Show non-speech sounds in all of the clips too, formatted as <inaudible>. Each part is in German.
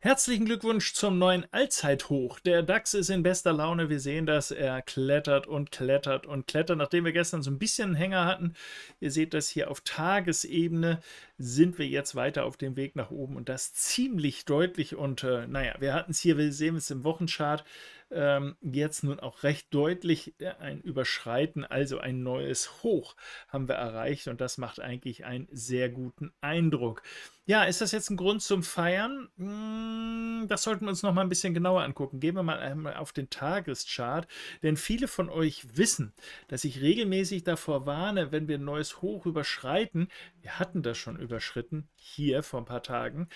Herzlichen Glückwunsch zum neuen Allzeithoch. Der DAX ist in bester Laune. Wir sehen dass Er klettert und klettert und klettert. Nachdem wir gestern so ein bisschen einen Hänger hatten, ihr seht das hier auf Tagesebene, sind wir jetzt weiter auf dem Weg nach oben und das ziemlich deutlich. Und äh, naja, wir hatten es hier, wir sehen es im Wochenchart ähm, jetzt nun auch recht deutlich äh, ein Überschreiten, also ein neues Hoch haben wir erreicht und das macht eigentlich einen sehr guten Eindruck. Ja, ist das jetzt ein Grund zum Feiern? Hm, das sollten wir uns noch mal ein bisschen genauer angucken. Gehen wir mal einmal ähm, auf den Tageschart, denn viele von euch wissen, dass ich regelmäßig davor warne, wenn wir ein neues Hoch überschreiten, wir hatten das schon überschritten, hier vor ein paar Tagen,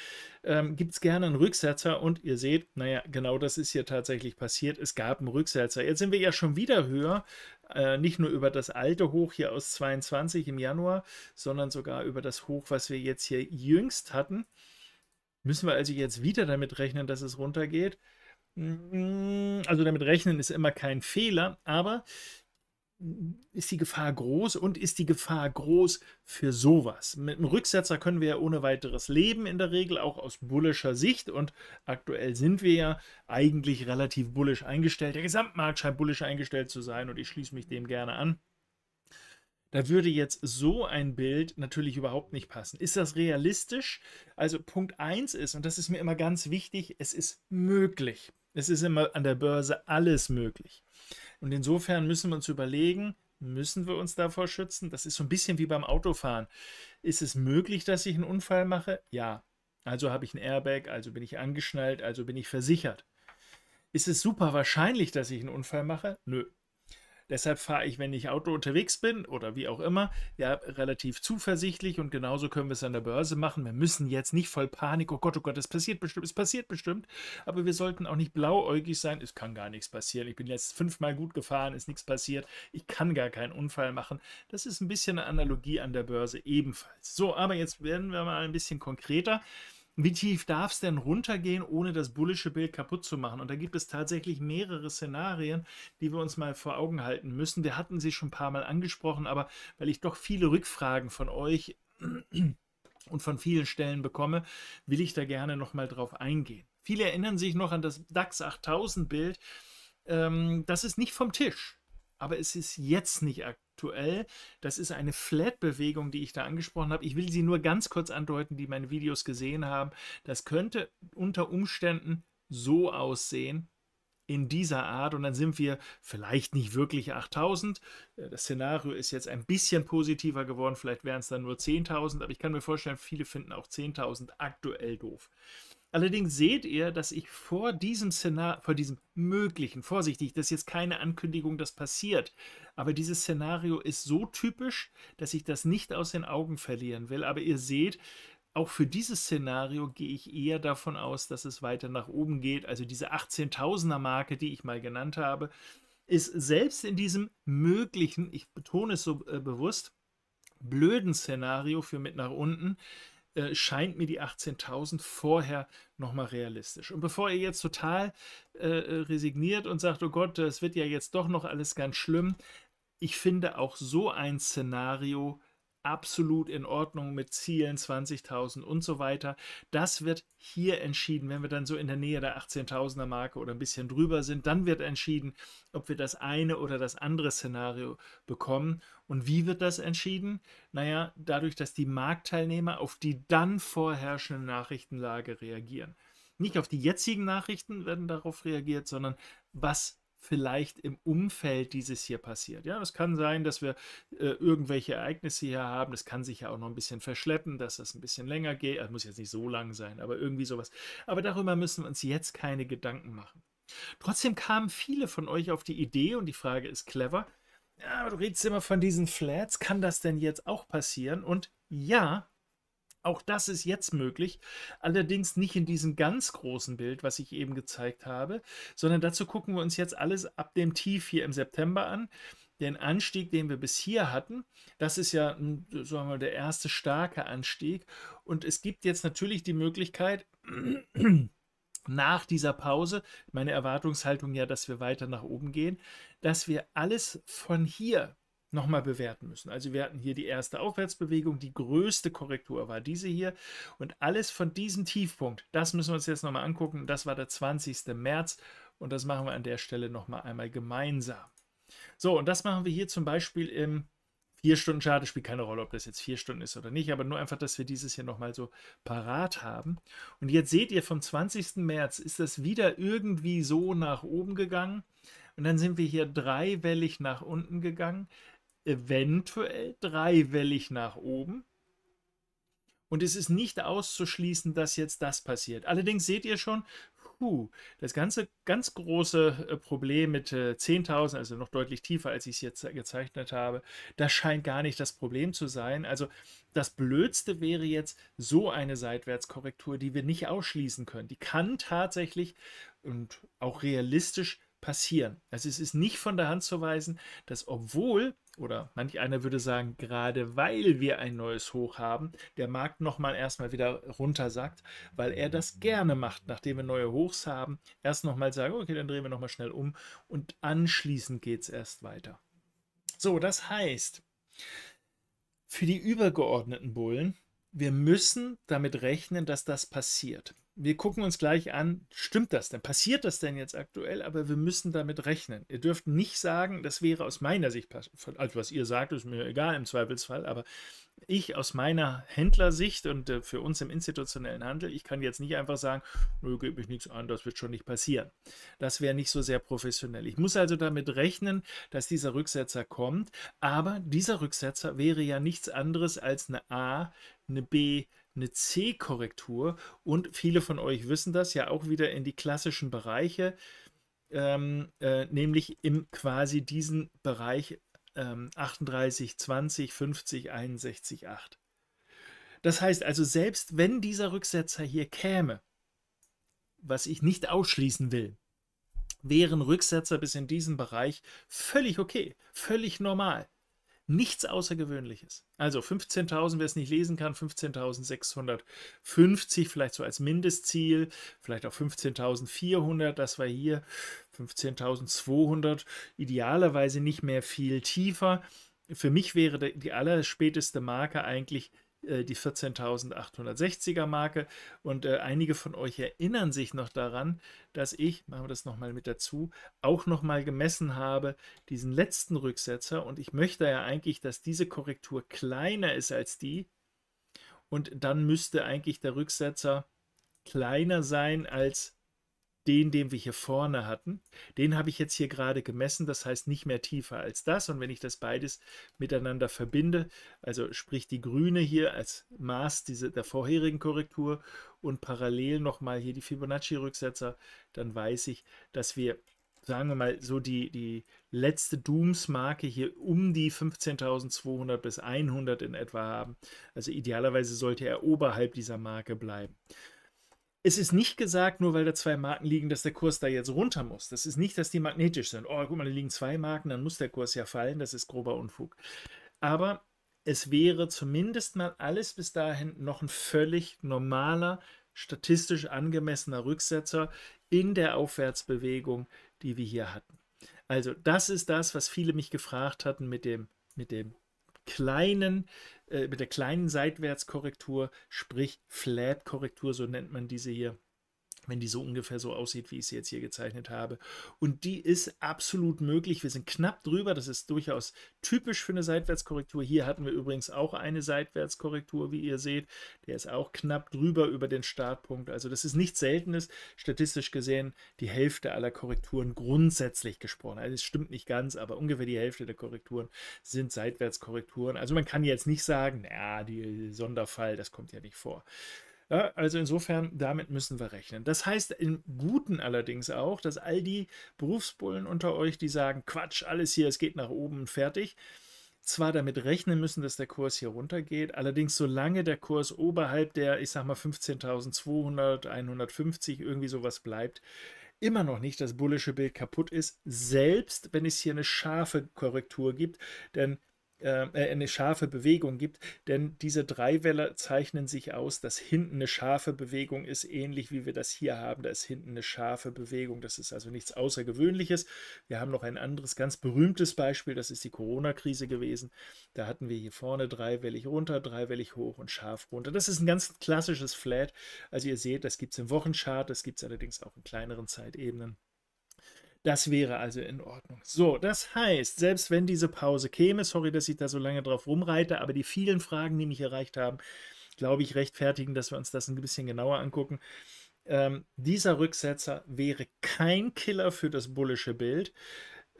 ähm, gibt es gerne einen Rücksetzer und ihr seht, naja, genau das ist hier tatsächlich passiert. Es gab einen Rücksetzer. Jetzt sind wir ja schon wieder höher. Äh, nicht nur über das alte Hoch hier aus 22 im Januar, sondern sogar über das Hoch, was wir jetzt hier jüngst hatten. Müssen wir also jetzt wieder damit rechnen, dass es runtergeht? Mm, also damit rechnen ist immer kein Fehler, aber ist die Gefahr groß und ist die Gefahr groß für sowas. Mit einem Rücksetzer können wir ja ohne weiteres leben in der Regel, auch aus bullischer Sicht und aktuell sind wir ja eigentlich relativ bullisch eingestellt. Der Gesamtmarkt scheint bullisch eingestellt zu sein und ich schließe mich dem gerne an. Da würde jetzt so ein Bild natürlich überhaupt nicht passen. Ist das realistisch? Also Punkt 1 ist, und das ist mir immer ganz wichtig, es ist möglich. Es ist immer an der Börse alles möglich. Und insofern müssen wir uns überlegen, müssen wir uns davor schützen? Das ist so ein bisschen wie beim Autofahren. Ist es möglich, dass ich einen Unfall mache? Ja. Also habe ich ein Airbag, also bin ich angeschnallt, also bin ich versichert. Ist es super wahrscheinlich, dass ich einen Unfall mache? Nö, Deshalb fahre ich, wenn ich Auto unterwegs bin oder wie auch immer, ja, relativ zuversichtlich und genauso können wir es an der Börse machen. Wir müssen jetzt nicht voll Panik, oh Gott, oh Gott, es passiert bestimmt, es passiert bestimmt, aber wir sollten auch nicht blauäugig sein, es kann gar nichts passieren. Ich bin jetzt fünfmal gut gefahren, ist nichts passiert, ich kann gar keinen Unfall machen. Das ist ein bisschen eine Analogie an der Börse ebenfalls. So, aber jetzt werden wir mal ein bisschen konkreter wie tief darf es denn runtergehen, ohne das bullische Bild kaputt zu machen? Und da gibt es tatsächlich mehrere Szenarien, die wir uns mal vor Augen halten müssen. Wir hatten sie schon ein paar Mal angesprochen, aber weil ich doch viele Rückfragen von euch <clears throat> und von vielen Stellen bekomme, will ich da gerne nochmal drauf eingehen. Viele erinnern sich noch an das DAX 8000 Bild. Ähm, das ist nicht vom Tisch aber es ist jetzt nicht aktuell aktuell. Das ist eine Flat-Bewegung, die ich da angesprochen habe. Ich will sie nur ganz kurz andeuten, die meine Videos gesehen haben. Das könnte unter Umständen so aussehen in dieser Art und dann sind wir vielleicht nicht wirklich 8000. Äh, das Szenario ist jetzt ein bisschen positiver geworden, vielleicht wären es dann nur 10.000, aber ich kann mir vorstellen, viele finden auch 10.000 aktuell doof. Allerdings seht ihr, dass ich vor diesem Szenario, vor diesem möglichen, vorsichtig, das ist jetzt keine Ankündigung, das passiert, aber dieses Szenario ist so typisch, dass ich das nicht aus den Augen verlieren will. Aber ihr seht, auch für dieses Szenario gehe ich eher davon aus, dass es weiter nach oben geht. Also diese 18.000er Marke, die ich mal genannt habe, ist selbst in diesem möglichen, ich betone es so äh, bewusst, blöden Szenario für mit nach unten äh, scheint mir die 18.000 vorher nochmal realistisch. Und bevor ihr jetzt total äh, äh, resigniert und sagt, oh Gott, es wird ja jetzt doch noch alles ganz schlimm, ich finde auch so ein Szenario absolut in Ordnung mit Zielen 20.000 und so weiter. Das wird hier entschieden, wenn wir dann so in der Nähe der 18.000er Marke oder ein bisschen drüber sind, dann wird entschieden, ob wir das eine oder das andere Szenario bekommen. Und wie wird das entschieden? Naja, dadurch, dass die Marktteilnehmer auf die dann vorherrschende Nachrichtenlage reagieren. Nicht auf die jetzigen Nachrichten werden darauf reagiert, sondern was vielleicht im Umfeld dieses hier passiert. Ja, es kann sein, dass wir äh, irgendwelche Ereignisse hier haben. Das kann sich ja auch noch ein bisschen verschleppen, dass das ein bisschen länger geht. Das also, muss jetzt nicht so lang sein, aber irgendwie sowas. Aber darüber müssen wir uns jetzt keine Gedanken machen. Trotzdem kamen viele von euch auf die Idee und die Frage ist clever. Ja, aber du redest immer von diesen Flats. Kann das denn jetzt auch passieren? Und ja, auch das ist jetzt möglich, allerdings nicht in diesem ganz großen Bild, was ich eben gezeigt habe, sondern dazu gucken wir uns jetzt alles ab dem Tief hier im September an. Den Anstieg, den wir bis hier hatten, das ist ja sagen wir der erste starke Anstieg. Und es gibt jetzt natürlich die Möglichkeit, <clears throat> nach dieser Pause, meine Erwartungshaltung ja, dass wir weiter nach oben gehen, dass wir alles von hier nochmal bewerten müssen. Also wir hatten hier die erste Aufwärtsbewegung, die größte Korrektur war diese hier und alles von diesem Tiefpunkt, das müssen wir uns jetzt nochmal angucken. Das war der 20. März und das machen wir an der Stelle nochmal einmal gemeinsam. So, und das machen wir hier zum Beispiel im 4-Stunden-Chart. spielt keine Rolle, ob das jetzt 4 Stunden ist oder nicht, aber nur einfach, dass wir dieses hier nochmal so parat haben. Und jetzt seht ihr, vom 20. März ist das wieder irgendwie so nach oben gegangen. Und dann sind wir hier dreiwellig nach unten gegangen eventuell dreiwellig nach oben. Und es ist nicht auszuschließen, dass jetzt das passiert. Allerdings seht ihr schon, puh, das ganze ganz große äh, Problem mit 10.000, äh, also noch deutlich tiefer, als ich es jetzt gezeichnet habe, das scheint gar nicht das Problem zu sein. Also das Blödste wäre jetzt so eine Seitwärtskorrektur, die wir nicht ausschließen können. Die kann tatsächlich und auch realistisch passieren. Also es ist nicht von der Hand zu weisen, dass obwohl oder manch einer würde sagen, gerade weil wir ein neues Hoch haben, der Markt nochmal erstmal wieder runter sagt, weil er das gerne macht, nachdem wir neue Hochs haben, erst nochmal sagen, okay, dann drehen wir nochmal schnell um und anschließend geht es erst weiter. So, das heißt, für die übergeordneten Bullen wir müssen damit rechnen, dass das passiert. Wir gucken uns gleich an, stimmt das denn? Passiert das denn jetzt aktuell? Aber wir müssen damit rechnen. Ihr dürft nicht sagen, das wäre aus meiner Sicht, also was ihr sagt, ist mir egal im Zweifelsfall, aber ich aus meiner Händlersicht und äh, für uns im institutionellen Handel, ich kann jetzt nicht einfach sagen, nö, geht mich nichts an, das wird schon nicht passieren. Das wäre nicht so sehr professionell. Ich muss also damit rechnen, dass dieser Rücksetzer kommt, aber dieser Rücksetzer wäre ja nichts anderes als eine A, eine B, eine C-Korrektur und viele von euch wissen das ja auch wieder in die klassischen Bereiche. Ähm, äh, nämlich im quasi diesen Bereich ähm, 38, 20, 50, 61, 8. Das heißt also, selbst wenn dieser Rücksetzer hier käme, was ich nicht ausschließen will, wären Rücksetzer bis in diesen Bereich völlig okay, völlig normal. Nichts Außergewöhnliches. Also 15.000, wer es nicht lesen kann, 15.650 vielleicht so als Mindestziel, vielleicht auch 15.400, das war hier 15.200, idealerweise nicht mehr viel tiefer. Für mich wäre die allerspäteste Marke eigentlich äh, die 14.860er Marke. Und äh, einige von euch erinnern sich noch daran, dass ich, machen wir das nochmal mit dazu, auch nochmal gemessen habe, diesen letzten Rücksetzer. Und ich möchte ja eigentlich, dass diese Korrektur kleiner ist als die. Und dann müsste eigentlich der Rücksetzer kleiner sein als die den, den wir hier vorne hatten. Den habe ich jetzt hier gerade gemessen, das heißt nicht mehr tiefer als das. Und wenn ich das beides miteinander verbinde, also sprich die grüne hier als Maß diese, der vorherigen Korrektur und parallel nochmal hier die Fibonacci-Rücksetzer, dann weiß ich, dass wir, sagen wir mal, so die, die letzte Dooms-Marke hier um die 15.200 bis 100 in etwa haben. Also idealerweise sollte er oberhalb dieser Marke bleiben es ist nicht gesagt, nur weil da zwei Marken liegen, dass der Kurs da jetzt runter muss. Das ist nicht, dass die magnetisch sind. Oh, guck mal, da liegen zwei Marken, dann muss der Kurs ja fallen. Das ist grober Unfug. Aber es wäre zumindest mal alles bis dahin noch ein völlig normaler, statistisch angemessener Rücksetzer in der Aufwärtsbewegung, die wir hier hatten. Also das ist das, was viele mich gefragt hatten mit dem, mit dem kleinen, äh, mit der kleinen Seitwärtskorrektur, sprich Flat-Korrektur, so nennt man diese hier, wenn die so ungefähr so aussieht, wie ich sie jetzt hier gezeichnet habe. Und die ist absolut möglich. Wir sind knapp drüber. Das ist durchaus typisch für eine Seitwärtskorrektur. Hier hatten wir übrigens auch eine Seitwärtskorrektur, wie ihr seht. Der ist auch knapp drüber über den Startpunkt. Also das ist nichts Seltenes. Statistisch gesehen die Hälfte aller Korrekturen grundsätzlich gesprochen. Also es stimmt nicht ganz, aber ungefähr die Hälfte der Korrekturen sind Seitwärtskorrekturen. Also man kann jetzt nicht sagen, ja, die Sonderfall, das kommt ja nicht vor. Ja, also insofern, damit müssen wir rechnen. Das heißt im Guten allerdings auch, dass all die Berufsbullen unter euch, die sagen, Quatsch, alles hier, es geht nach oben, fertig, zwar damit rechnen müssen, dass der Kurs hier runtergeht, allerdings solange der Kurs oberhalb der, ich sag mal, 15.200, 150, irgendwie sowas bleibt, immer noch nicht das bullische Bild kaputt ist, selbst wenn es hier eine scharfe Korrektur gibt, denn äh, äh, eine scharfe Bewegung gibt, denn diese Dreiwälle zeichnen sich aus, dass hinten eine scharfe Bewegung ist, ähnlich wie wir das hier haben. Da ist hinten eine scharfe Bewegung. Das ist also nichts Außergewöhnliches. Wir haben noch ein anderes ganz berühmtes Beispiel, das ist die Corona-Krise gewesen. Da hatten wir hier vorne dreiwellig runter, dreiwellig hoch und scharf runter. Das ist ein ganz klassisches Flat. Also ihr seht, das gibt es im Wochenchart, das gibt es allerdings auch in kleineren Zeitebenen. Das wäre also in Ordnung. So, das heißt, selbst wenn diese Pause käme, sorry, dass ich da so lange drauf rumreite, aber die vielen Fragen, die mich erreicht haben, glaube ich, rechtfertigen, dass wir uns das ein bisschen genauer angucken. Ähm, dieser Rücksetzer wäre kein Killer für das bullische Bild.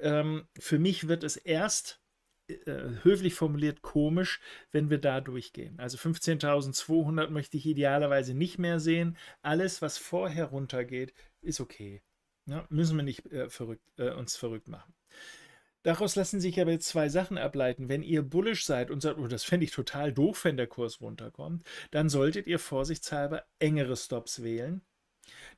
Ähm, für mich wird es erst äh, höflich formuliert komisch, wenn wir da durchgehen. Also 15.200 möchte ich idealerweise nicht mehr sehen. Alles, was vorher runtergeht, ist okay. Ja, müssen wir nicht äh, verrückt, äh, uns verrückt machen. Daraus lassen sich aber jetzt zwei Sachen ableiten. Wenn ihr bullisch seid und sagt, oh, das fände ich total doof, wenn der Kurs runterkommt, dann solltet ihr vorsichtshalber engere Stops wählen,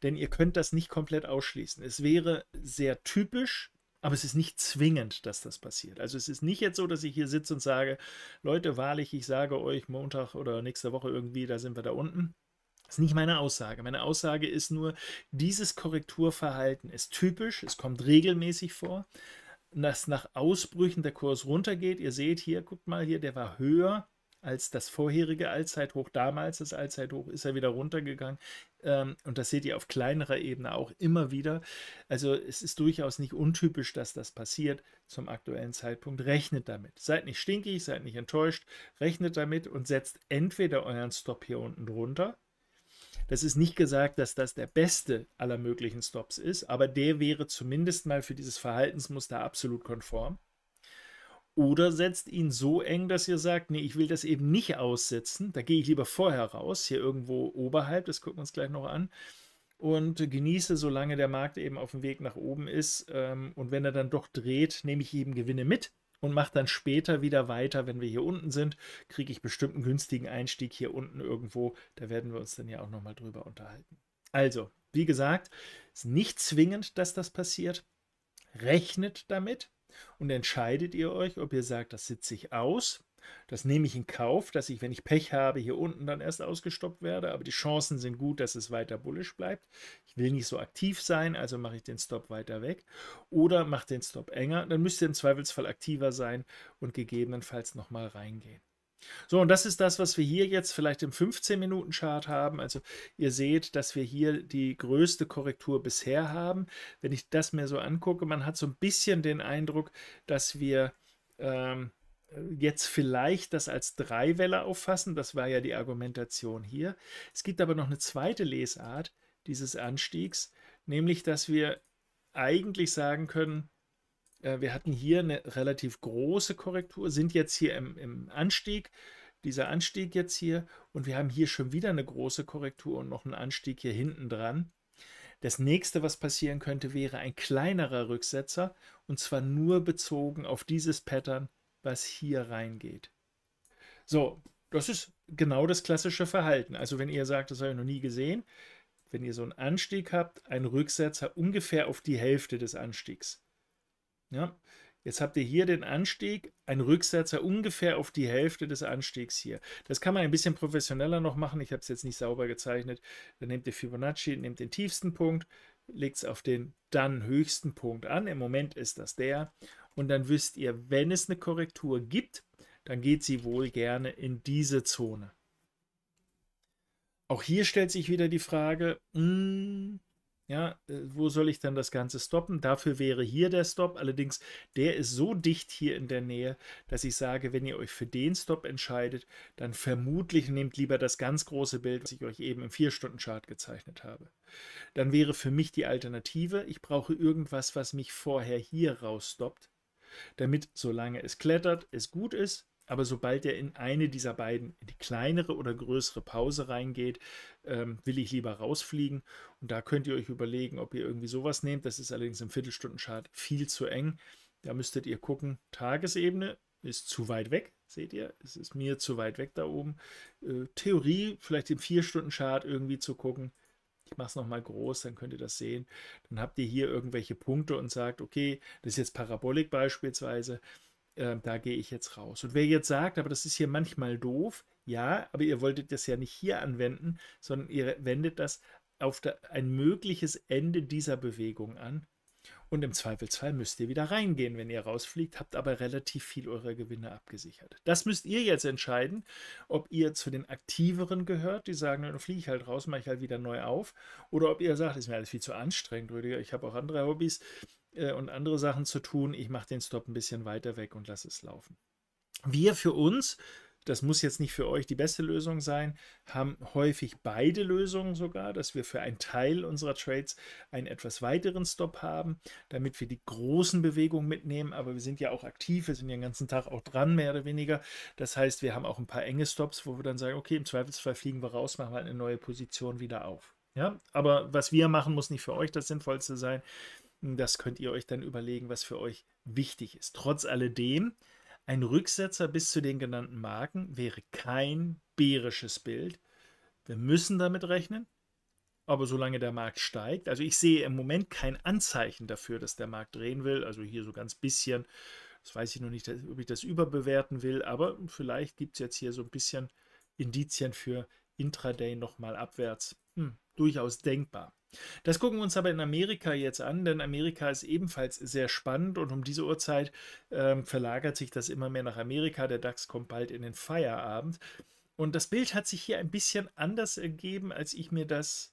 denn ihr könnt das nicht komplett ausschließen. Es wäre sehr typisch, aber es ist nicht zwingend, dass das passiert. Also es ist nicht jetzt so, dass ich hier sitze und sage, Leute, wahrlich, ich sage euch Montag oder nächste Woche irgendwie, da sind wir da unten. Das ist nicht meine Aussage. Meine Aussage ist nur, dieses Korrekturverhalten ist typisch, es kommt regelmäßig vor, dass nach Ausbrüchen der Kurs runtergeht. Ihr seht hier, guckt mal hier, der war höher als das vorherige Allzeithoch damals. Das Allzeithoch ist ja wieder runtergegangen. Ähm, und das seht ihr auf kleinerer Ebene auch immer wieder. Also es ist durchaus nicht untypisch, dass das passiert. Zum aktuellen Zeitpunkt rechnet damit. Seid nicht stinkig, seid nicht enttäuscht, rechnet damit und setzt entweder euren Stop hier unten drunter das ist nicht gesagt, dass das der beste aller möglichen Stops ist, aber der wäre zumindest mal für dieses Verhaltensmuster absolut konform. Oder setzt ihn so eng, dass ihr sagt, nee, ich will das eben nicht aussetzen, da gehe ich lieber vorher raus, hier irgendwo oberhalb, das gucken wir uns gleich noch an, und genieße, solange der Markt eben auf dem Weg nach oben ist. Ähm, und wenn er dann doch dreht, nehme ich eben Gewinne mit, und mache dann später wieder weiter, wenn wir hier unten sind, kriege ich bestimmt einen günstigen Einstieg hier unten irgendwo. Da werden wir uns dann ja auch nochmal drüber unterhalten. Also, wie gesagt, ist nicht zwingend, dass das passiert. Rechnet damit und entscheidet ihr euch, ob ihr sagt, das sitze ich aus das nehme ich in Kauf, dass ich, wenn ich Pech habe, hier unten dann erst ausgestoppt werde. Aber die Chancen sind gut, dass es weiter bullisch bleibt. Ich will nicht so aktiv sein, also mache ich den Stop weiter weg. Oder mache den Stop enger. Dann müsst ihr im Zweifelsfall aktiver sein und gegebenenfalls nochmal reingehen. So, und das ist das, was wir hier jetzt vielleicht im 15-Minuten-Chart haben. Also ihr seht, dass wir hier die größte Korrektur bisher haben. Wenn ich das mir so angucke, man hat so ein bisschen den Eindruck, dass wir ähm, jetzt vielleicht das als Dreiwelle auffassen. Das war ja die Argumentation hier. Es gibt aber noch eine zweite Lesart dieses Anstiegs, nämlich dass wir eigentlich sagen können, äh, wir hatten hier eine relativ große Korrektur, sind jetzt hier im, im Anstieg, dieser Anstieg jetzt hier, und wir haben hier schon wieder eine große Korrektur und noch einen Anstieg hier hinten dran. Das nächste, was passieren könnte, wäre ein kleinerer Rücksetzer und zwar nur bezogen auf dieses Pattern was hier reingeht. So, das ist genau das klassische Verhalten. Also wenn ihr sagt, das habe ich noch nie gesehen, wenn ihr so einen Anstieg habt, ein Rücksetzer ungefähr auf die Hälfte des Anstiegs. Ja, Jetzt habt ihr hier den Anstieg, ein Rücksetzer ungefähr auf die Hälfte des Anstiegs hier. Das kann man ein bisschen professioneller noch machen. Ich habe es jetzt nicht sauber gezeichnet. Dann nehmt ihr Fibonacci, nehmt den tiefsten Punkt, legt es auf den dann höchsten Punkt an. Im Moment ist das der. Und dann wisst ihr, wenn es eine Korrektur gibt, dann geht sie wohl gerne in diese Zone. Auch hier stellt sich wieder die Frage, mh, hm, ja, äh, wo soll ich dann das Ganze stoppen? Dafür wäre hier der Stop. Allerdings, der ist so dicht hier in der Nähe, dass ich sage, wenn ihr euch für den Stop entscheidet, dann vermutlich nehmt lieber das ganz große Bild, was ich euch eben im 4-Stunden-Chart gezeichnet habe. Dann wäre für mich die Alternative, ich brauche irgendwas, was mich vorher hier raus stoppt, damit, solange es klettert, es gut ist. Aber sobald er in eine dieser beiden, in die kleinere oder größere Pause reingeht, ähm, will ich lieber rausfliegen. Und da könnt ihr euch überlegen, ob ihr irgendwie sowas nehmt. Das ist allerdings im Viertelstundenchart viel zu eng. Da müsstet ihr gucken, Tagesebene ist zu weit weg, seht ihr, es ist mir zu weit weg da oben. Äh, Theorie, vielleicht im vier chart irgendwie zu gucken. Ich mache es nochmal groß, dann könnt ihr das sehen. Dann habt ihr hier irgendwelche Punkte und sagt, okay, das ist jetzt Parabolik beispielsweise ähm, da gehe ich jetzt raus. Und wer jetzt sagt, aber das ist hier manchmal doof, ja, aber ihr wolltet das ja nicht hier anwenden, sondern ihr wendet das auf der, ein mögliches Ende dieser Bewegung an. Und im Zweifelsfall müsst ihr wieder reingehen, wenn ihr rausfliegt, habt aber relativ viel eurer Gewinne abgesichert. Das müsst ihr jetzt entscheiden, ob ihr zu den Aktiveren gehört, die sagen, dann fliege ich halt raus, mache ich halt wieder neu auf, oder ob ihr sagt, ist mir alles viel zu anstrengend, Rüdiger, ich habe auch andere Hobbys, äh, und andere Sachen zu tun. Ich mache den Stop ein bisschen weiter weg und lasse es laufen. Wir für uns, das muss jetzt nicht für euch die beste Lösung sein, haben häufig beide Lösungen sogar, dass wir für einen Teil unserer Trades einen etwas weiteren Stop haben, damit wir die großen Bewegungen mitnehmen. Aber wir sind ja auch aktiv, wir sind ja den ganzen Tag auch dran, mehr oder weniger. Das heißt, wir haben auch ein paar enge Stops, wo wir dann sagen, okay, im Zweifelsfall fliegen wir raus, machen wir halt eine neue Position wieder auf. Ja, aber was wir machen, muss nicht für euch das Sinnvollste sein. Das könnt ihr euch dann überlegen, was für euch wichtig ist. Trotz alledem, ein Rücksetzer bis zu den genannten Marken wäre kein bärisches Bild. Wir müssen damit rechnen, aber solange der Markt steigt, also ich sehe im Moment kein Anzeichen dafür, dass der Markt drehen will, also hier so ganz bisschen, das weiß ich noch nicht, ob ich das überbewerten will, aber vielleicht gibt es jetzt hier so ein bisschen Indizien für Intraday nochmal abwärts. Hm, durchaus denkbar. Das gucken wir uns aber in Amerika jetzt an, denn Amerika ist ebenfalls sehr spannend und um diese Uhrzeit ähm, verlagert sich das immer mehr nach Amerika. Der DAX kommt bald in den Feierabend. Und das Bild hat sich hier ein bisschen anders ergeben, als ich mir das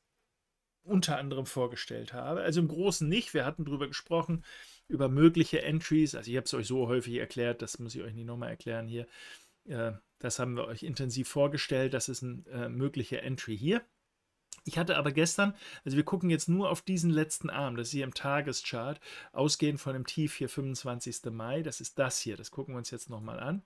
unter anderem vorgestellt habe. Also im Großen nicht. Wir hatten darüber gesprochen, über mögliche Entries. Also ich habe es euch so häufig erklärt, das muss ich euch nicht nochmal erklären hier. Äh, das haben wir euch intensiv vorgestellt. Das ist eine äh, mögliche Entry hier. Ich hatte aber gestern, also wir gucken jetzt nur auf diesen letzten Arm, das ist hier im Tageschart, ausgehend von dem Tief hier 25. Mai, das ist das hier, das gucken wir uns jetzt nochmal an.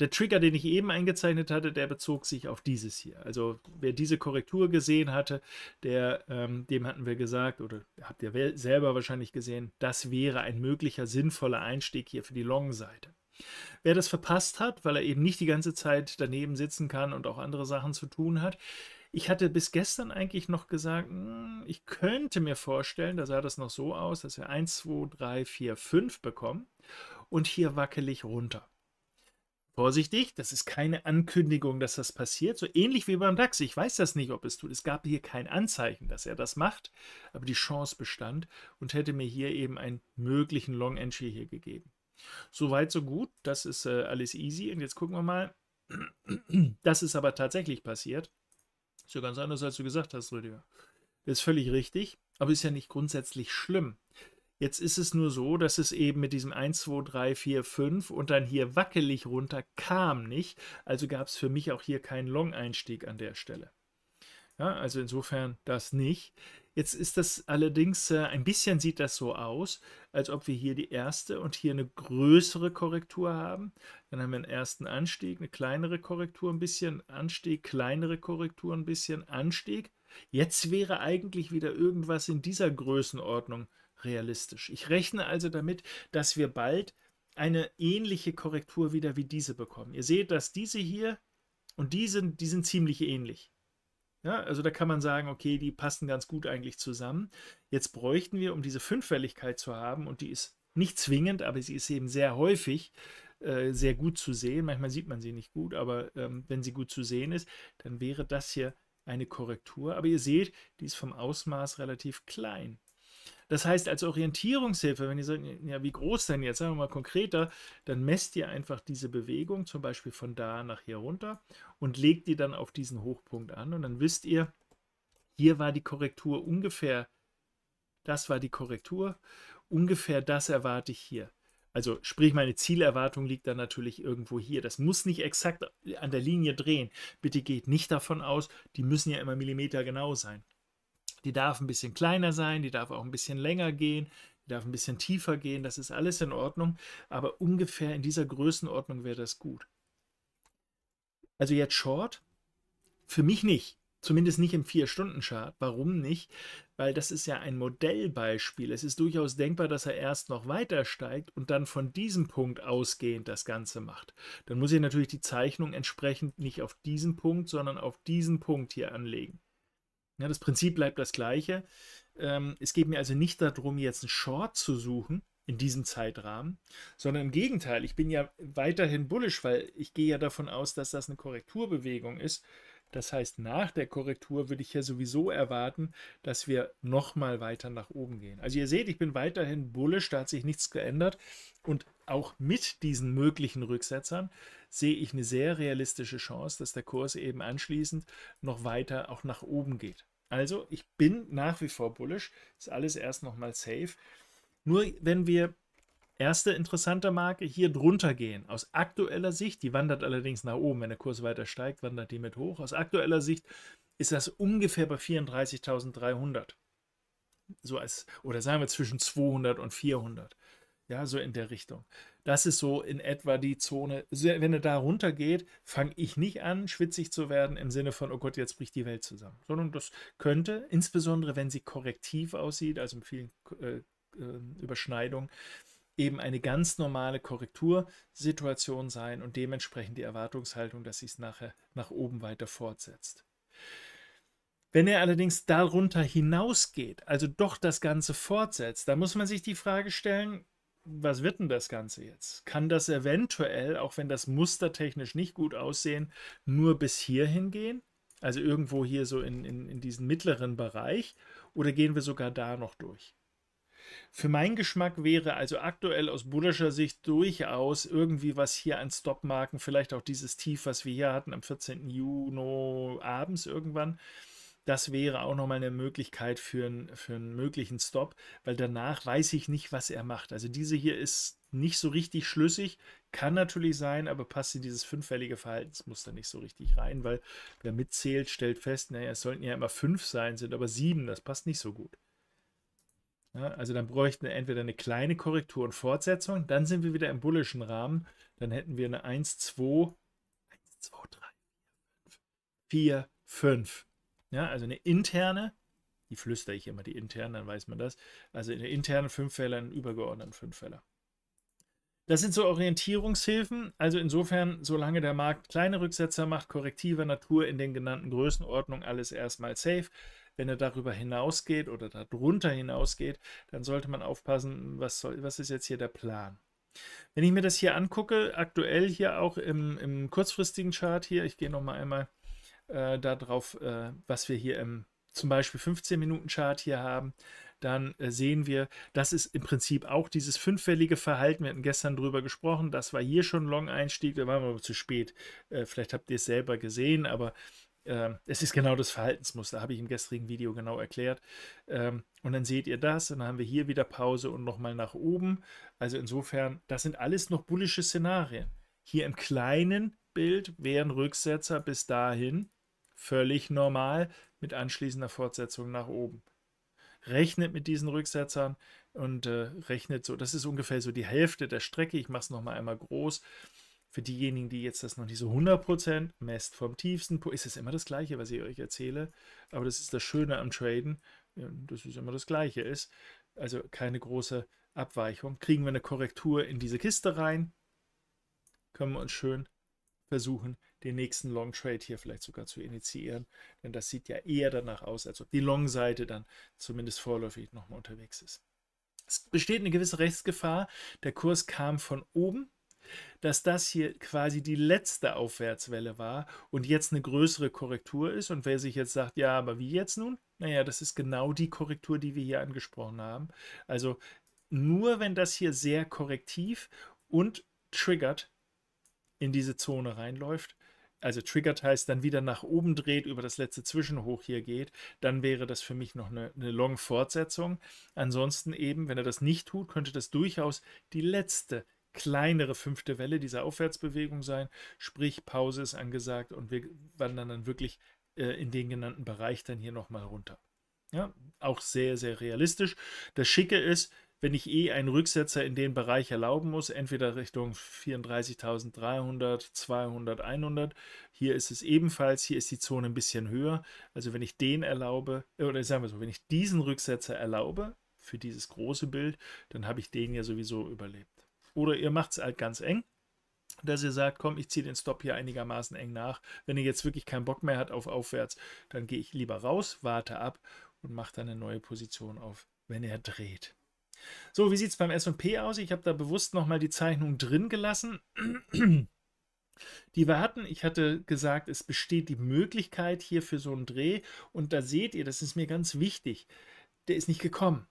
Der Trigger, den ich eben eingezeichnet hatte, der bezog sich auf dieses hier. Also wer diese Korrektur gesehen hatte, der, ähm, dem hatten wir gesagt, oder habt ihr selber wahrscheinlich gesehen, das wäre ein möglicher sinnvoller Einstieg hier für die Long-Seite. Wer das verpasst hat, weil er eben nicht die ganze Zeit daneben sitzen kann und auch andere Sachen zu tun hat, ich hatte bis gestern eigentlich noch gesagt, hm, ich könnte mir vorstellen, da sah das noch so aus, dass wir 1, 2, 3, 4, 5 bekommen und hier wackelig runter. Vorsichtig, das ist keine Ankündigung, dass das passiert. So ähnlich wie beim DAX. Ich weiß das nicht, ob es tut. Es gab hier kein Anzeichen, dass er das macht, aber die Chance bestand und hätte mir hier eben einen möglichen Long Entry hier gegeben. Soweit, so gut. Das ist äh, alles easy. Und jetzt gucken wir mal. Das ist aber tatsächlich passiert. Ist ja ganz anders, als du gesagt hast, Rüdiger. ist völlig richtig, aber ist ja nicht grundsätzlich schlimm. Jetzt ist es nur so, dass es eben mit diesem 1, 2, 3, 4, 5 und dann hier wackelig runter kam nicht. Also gab es für mich auch hier keinen Long-Einstieg an der Stelle. Ja, also insofern das nicht. Jetzt ist das allerdings äh, ein bisschen sieht das so aus, als ob wir hier die erste und hier eine größere Korrektur haben. Dann haben wir einen ersten Anstieg, eine kleinere Korrektur ein bisschen, Anstieg, kleinere Korrektur ein bisschen, Anstieg. Jetzt wäre eigentlich wieder irgendwas in dieser Größenordnung realistisch. Ich rechne also damit, dass wir bald eine ähnliche Korrektur wieder wie diese bekommen. Ihr seht, dass diese hier und diese, die sind ziemlich ähnlich. Ja, also da kann man sagen, okay, die passen ganz gut eigentlich zusammen. Jetzt bräuchten wir, um diese Fünffälligkeit zu haben, und die ist nicht zwingend, aber sie ist eben sehr häufig äh, sehr gut zu sehen. Manchmal sieht man sie nicht gut, aber ähm, wenn sie gut zu sehen ist, dann wäre das hier eine Korrektur. Aber ihr seht, die ist vom Ausmaß relativ klein. Das heißt, als Orientierungshilfe, wenn ihr sagt, ja, wie groß denn jetzt, sagen wir mal konkreter, dann messt ihr einfach diese Bewegung, zum Beispiel von da nach hier runter und legt die dann auf diesen Hochpunkt an und dann wisst ihr, hier war die Korrektur ungefähr, das war die Korrektur, ungefähr das erwarte ich hier. Also sprich, meine Zielerwartung liegt dann natürlich irgendwo hier. Das muss nicht exakt an der Linie drehen. Bitte geht nicht davon aus, die müssen ja immer Millimeter genau sein. Die darf ein bisschen kleiner sein, die darf auch ein bisschen länger gehen, die darf ein bisschen tiefer gehen, das ist alles in Ordnung, aber ungefähr in dieser Größenordnung wäre das gut. Also jetzt Short? Für mich nicht. Zumindest nicht im Vier-Stunden-Chart. Warum nicht? Weil das ist ja ein Modellbeispiel. Es ist durchaus denkbar, dass er erst noch weiter steigt und dann von diesem Punkt ausgehend das Ganze macht. Dann muss ich natürlich die Zeichnung entsprechend nicht auf diesen Punkt, sondern auf diesen Punkt hier anlegen. Ja, das Prinzip bleibt das gleiche. Ähm, es geht mir also nicht darum, jetzt einen Short zu suchen in diesem Zeitrahmen, sondern im Gegenteil, ich bin ja weiterhin bullisch, weil ich gehe ja davon aus, dass das eine Korrekturbewegung ist. Das heißt, nach der Korrektur würde ich ja sowieso erwarten, dass wir nochmal weiter nach oben gehen. Also ihr seht, ich bin weiterhin bullisch, da hat sich nichts geändert. Und auch mit diesen möglichen Rücksetzern sehe ich eine sehr realistische Chance, dass der Kurs eben anschließend noch weiter auch nach oben geht. Also ich bin nach wie vor bullish, ist alles erst nochmal safe. Nur wenn wir erste interessante Marke hier drunter gehen, aus aktueller Sicht, die wandert allerdings nach oben, wenn der Kurs weiter steigt, wandert die mit hoch. Aus aktueller Sicht ist das ungefähr bei 34.300. So als, oder sagen wir zwischen 200 und 400. Ja, so in der Richtung. Das ist so in etwa die Zone. Wenn er da runter geht, fange ich nicht an, schwitzig zu werden im Sinne von, oh Gott, jetzt bricht die Welt zusammen. Sondern das könnte, insbesondere wenn sie korrektiv aussieht, also mit vielen äh, ähm, Überschneidungen, eben eine ganz normale Korrektursituation sein und dementsprechend die Erwartungshaltung, dass sie es nachher nach oben weiter fortsetzt. Wenn er allerdings darunter hinausgeht, also doch das Ganze fortsetzt, dann muss man sich die Frage stellen, was wird denn das Ganze jetzt? Kann das eventuell, auch wenn das mustertechnisch nicht gut aussehen, nur bis hierhin gehen? Also irgendwo hier so in, in, in diesen mittleren Bereich? Oder gehen wir sogar da noch durch? Für meinen Geschmack wäre also aktuell aus buddhischer Sicht durchaus irgendwie was hier an Stopmarken, vielleicht auch dieses Tief, was wir hier hatten am 14. Juni abends irgendwann, das wäre auch nochmal eine Möglichkeit für, ein, für einen möglichen Stop, weil danach weiß ich nicht, was er macht. Also diese hier ist nicht so richtig schlüssig, kann natürlich sein, aber passt in dieses fünffällige Verhaltensmuster nicht so richtig rein, weil wer mitzählt, stellt fest, naja, es sollten ja immer fünf sein, sind aber sieben, das passt nicht so gut. Ja, also dann bräuchten wir entweder eine kleine Korrektur und Fortsetzung, dann sind wir wieder im bullischen Rahmen, dann hätten wir eine 1, 2, 1, 2, 3, 4, 5. Ja, also eine interne, die flüstere ich immer, die interne, dann weiß man das. Also eine interne Fünffäller, einen übergeordneten Fünffäller. Das sind so Orientierungshilfen. Also insofern, solange der Markt kleine Rücksetzer macht, korrektiver Natur in den genannten Größenordnungen, alles erstmal safe. Wenn er darüber hinausgeht oder darunter hinausgeht, dann sollte man aufpassen, was, soll, was ist jetzt hier der Plan. Wenn ich mir das hier angucke, aktuell hier auch im, im kurzfristigen Chart hier, ich gehe nochmal einmal äh, darauf, äh, was wir hier im zum Beispiel 15-Minuten-Chart hier haben, dann äh, sehen wir, das ist im Prinzip auch dieses fünffällige Verhalten. Wir hatten gestern drüber gesprochen, das war hier schon Long-Einstieg, da waren wir aber zu spät. Äh, vielleicht habt ihr es selber gesehen, aber ähm, es ist genau das Verhaltensmuster, habe ich im gestrigen Video genau erklärt. Ähm, und dann seht ihr das und dann haben wir hier wieder Pause und nochmal nach oben. Also insofern, das sind alles noch bullische Szenarien. Hier im kleinen Bild wären Rücksetzer bis dahin Völlig normal mit anschließender Fortsetzung nach oben. Rechnet mit diesen Rücksetzern und äh, rechnet so, das ist ungefähr so die Hälfte der Strecke. Ich mache es nochmal einmal groß. Für diejenigen, die jetzt das noch nicht so 100% messt vom tiefsten Punkt, ist es immer das Gleiche, was ich euch erzähle. Aber das ist das Schöne am Traden, dass es immer das Gleiche ist. Also keine große Abweichung. Kriegen wir eine Korrektur in diese Kiste rein, können wir uns schön versuchen, den nächsten Long Trade hier vielleicht sogar zu initiieren. Denn das sieht ja eher danach aus, als ob die Long-Seite dann zumindest vorläufig nochmal unterwegs ist. Es besteht eine gewisse Rechtsgefahr. Der Kurs kam von oben dass das hier quasi die letzte Aufwärtswelle war und jetzt eine größere Korrektur ist. Und wer sich jetzt sagt, ja, aber wie jetzt nun? Naja, das ist genau die Korrektur, die wir hier angesprochen haben. Also nur wenn das hier sehr korrektiv und triggert, in diese Zone reinläuft, also triggert heißt, dann wieder nach oben dreht, über das letzte Zwischenhoch hier geht, dann wäre das für mich noch eine, eine Long-Fortsetzung. Ansonsten eben, wenn er das nicht tut, könnte das durchaus die letzte kleinere fünfte Welle dieser Aufwärtsbewegung sein. Sprich, Pause ist angesagt und wir wandern dann wirklich äh, in den genannten Bereich dann hier nochmal runter. Ja, auch sehr, sehr realistisch. Das Schicke ist, wenn ich eh einen Rücksetzer in den Bereich erlauben muss, entweder Richtung 34.300, 200, 100. Hier ist es ebenfalls, hier ist die Zone ein bisschen höher. Also wenn ich den erlaube, äh, oder sagen wir so, wenn ich diesen Rücksetzer erlaube für dieses große Bild, dann habe ich den ja sowieso überlebt. Oder ihr macht es halt ganz eng dass ihr sagt, komm, ich ziehe den Stop hier einigermaßen eng nach. Wenn ihr jetzt wirklich keinen Bock mehr habt auf aufwärts, dann gehe ich lieber raus, warte ab und mache dann eine neue Position auf, wenn er dreht. So, wie sieht es beim SP aus? Ich habe da bewusst nochmal die Zeichnung drin gelassen. die wir hatten. Ich hatte gesagt, es besteht die Möglichkeit hier für so einen Dreh und da seht ihr, das ist mir ganz wichtig, der ist nicht gekommen.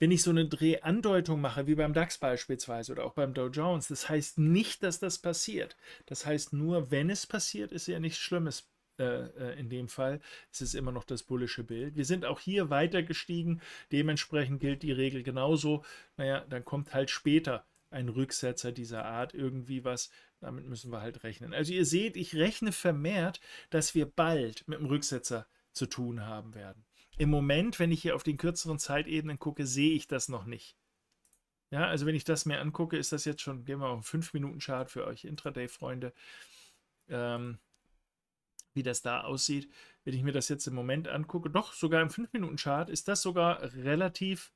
Wenn ich so eine Drehandeutung mache, wie beim DAX beispielsweise oder auch beim Dow Jones, das heißt nicht, dass das passiert. Das heißt nur, wenn es passiert, ist ja nichts Schlimmes äh, äh, in dem Fall. Es ist immer noch das bullische Bild. Wir sind auch hier weiter gestiegen. Dementsprechend gilt die Regel genauso. Naja, dann kommt halt später ein Rücksetzer dieser Art irgendwie was. Damit müssen wir halt rechnen. Also ihr seht, ich rechne vermehrt, dass wir bald mit dem Rücksetzer zu tun haben werden. Im Moment, wenn ich hier auf den kürzeren Zeitebenen gucke, sehe ich das noch nicht. Ja, also wenn ich das mir angucke, ist das jetzt schon, gehen wir auf einen 5-Minuten-Chart für euch Intraday-Freunde. Ähm, wie das da aussieht, wenn ich mir das jetzt im Moment angucke. Doch, sogar im 5-Minuten-Chart ist das sogar relativ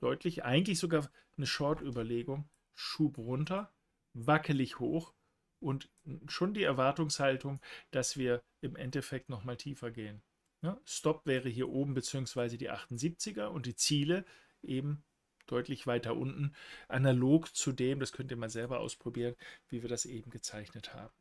deutlich, eigentlich sogar eine Short-Überlegung. Schub runter, wackelig hoch und schon die Erwartungshaltung, dass wir im Endeffekt nochmal tiefer gehen. Ja, Stop wäre hier oben beziehungsweise die 78er und die Ziele eben deutlich weiter unten, analog zu dem, das könnt ihr mal selber ausprobieren, wie wir das eben gezeichnet haben.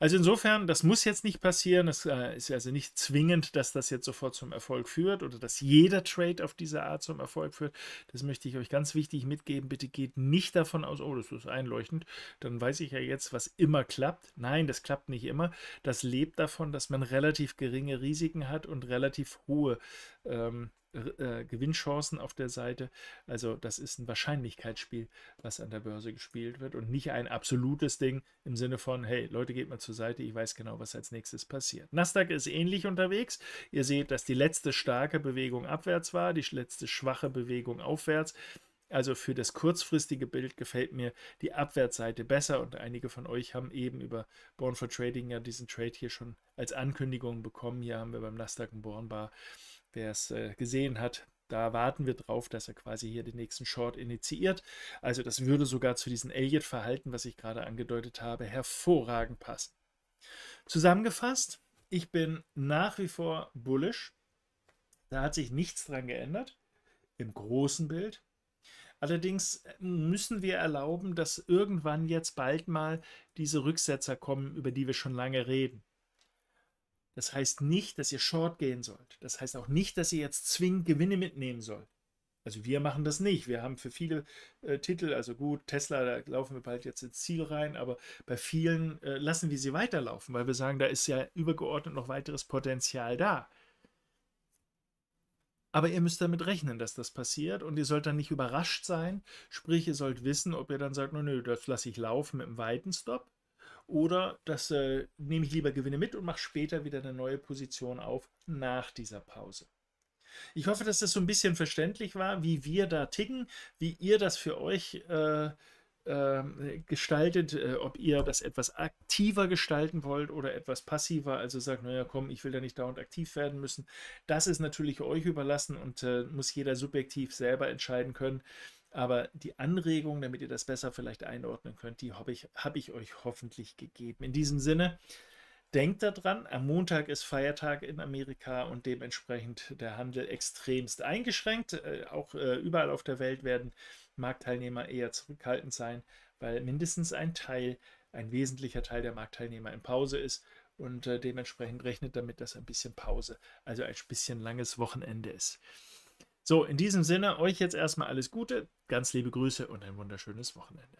Also insofern, das muss jetzt nicht passieren. Es äh, ist also nicht zwingend, dass das jetzt sofort zum Erfolg führt oder dass jeder Trade auf diese Art zum Erfolg führt. Das möchte ich euch ganz wichtig mitgeben. Bitte geht nicht davon aus, oh, das ist einleuchtend. Dann weiß ich ja jetzt, was immer klappt. Nein, das klappt nicht immer. Das lebt davon, dass man relativ geringe Risiken hat und relativ hohe ähm, äh, Gewinnchancen auf der Seite. Also das ist ein Wahrscheinlichkeitsspiel, was an der Börse gespielt wird und nicht ein absolutes Ding im Sinne von, hey Leute, geht mal zur Seite, ich weiß genau, was als nächstes passiert. Nasdaq ist ähnlich unterwegs. Ihr seht, dass die letzte starke Bewegung abwärts war, die letzte schwache Bewegung aufwärts. Also für das kurzfristige Bild gefällt mir die Abwärtsseite besser und einige von euch haben eben über Born for Trading ja diesen Trade hier schon als Ankündigung bekommen. Hier haben wir beim Nasdaq ein Born Bar wer es äh, gesehen hat, da warten wir drauf, dass er quasi hier den nächsten Short initiiert. Also das würde sogar zu diesem Elliott-Verhalten, was ich gerade angedeutet habe, hervorragend passen. Zusammengefasst, ich bin nach wie vor bullish. Da hat sich nichts dran geändert im großen Bild. Allerdings äh, müssen wir erlauben, dass irgendwann jetzt bald mal diese Rücksetzer kommen, über die wir schon lange reden. Das heißt nicht, dass ihr short gehen sollt. Das heißt auch nicht, dass ihr jetzt zwingend Gewinne mitnehmen sollt. Also wir machen das nicht. Wir haben für viele äh, Titel, also gut, Tesla, da laufen wir bald jetzt ins Ziel rein, aber bei vielen äh, lassen wir sie weiterlaufen, weil wir sagen, da ist ja übergeordnet noch weiteres Potenzial da. Aber ihr müsst damit rechnen, dass das passiert und ihr sollt dann nicht überrascht sein. Sprich, ihr sollt wissen, ob ihr dann sagt, nö, nö, das lasse ich laufen mit einem weiten Stop oder das äh, nehme ich lieber Gewinne mit und mache später wieder eine neue Position auf nach dieser Pause. Ich hoffe, dass das so ein bisschen verständlich war, wie wir da ticken, wie ihr das für euch äh, äh, gestaltet, äh, ob ihr das etwas aktiver gestalten wollt oder etwas passiver, also sagt, naja, komm, ich will da nicht dauernd aktiv werden müssen. Das ist natürlich euch überlassen und äh, muss jeder subjektiv selber entscheiden können. Aber die Anregung, damit ihr das besser vielleicht einordnen könnt, die habe ich, hab ich euch hoffentlich gegeben. In diesem Sinne, denkt daran, am Montag ist Feiertag in Amerika und dementsprechend der Handel extremst eingeschränkt. Äh, auch äh, überall auf der Welt werden Marktteilnehmer eher zurückhaltend sein, weil mindestens ein Teil, ein wesentlicher Teil der Marktteilnehmer in Pause ist und äh, dementsprechend rechnet damit, dass ein bisschen Pause, also ein bisschen langes Wochenende ist. So, in diesem Sinne, euch jetzt erstmal alles Gute, ganz liebe Grüße und ein wunderschönes Wochenende.